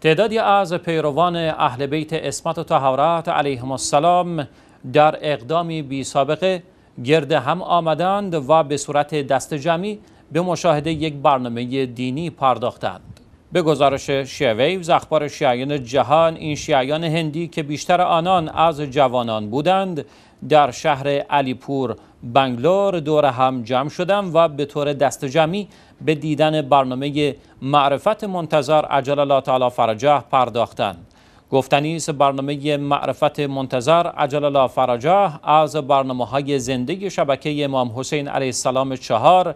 تعدادی از پیروان اهل بیت اسمت و تهارت علیهم السلام در اقدامی بی سابقه گرد هم آمدند و به صورت دست جمعی به مشاهده یک برنامه دینی پرداختند. به گزارش شویوز اخبار شیعیان جهان این شیعیان هندی که بیشتر آنان از جوانان بودند در شهر علیپور بنگلور دور هم جمع شدند و به طور دست جمعی به دیدن برنامه معرفت منتظر عجل الله تعالی فرجه پرداختند گفتنی است برنامه معرفت منتظر عجل الله فرجه از برنامه های زندگی شبکه امام حسین علیه السلام چهار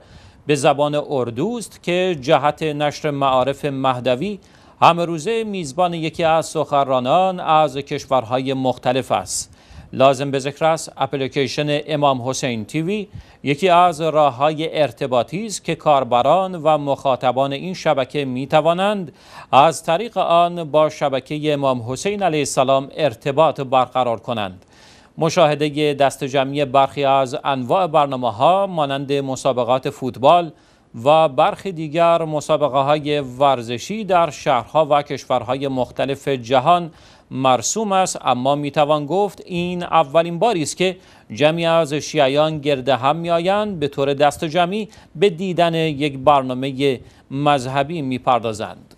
به زبان اردوست که جهت نشر معارف مهدوی همه روزه میزبان یکی از سخنرانان از کشورهای مختلف است لازم به ذکر است اپلیکیشن امام حسین تیوی یکی از راه های ارتباطی است که کاربران و مخاطبان این شبکه می توانند از طریق آن با شبکه امام حسین علیه السلام ارتباط برقرار کنند مشاهده دست جمعی برخی از انواع برنامه ها مانند مسابقات فوتبال و برخی دیگر مسابقه های ورزشی در شهرها و کشورهای مختلف جهان مرسوم است اما میتوان گفت این اولین باری است که جمعی از شیعیان گرده هم میآیند به طور دست جمعی به دیدن یک برنامه مذهبی میپردازند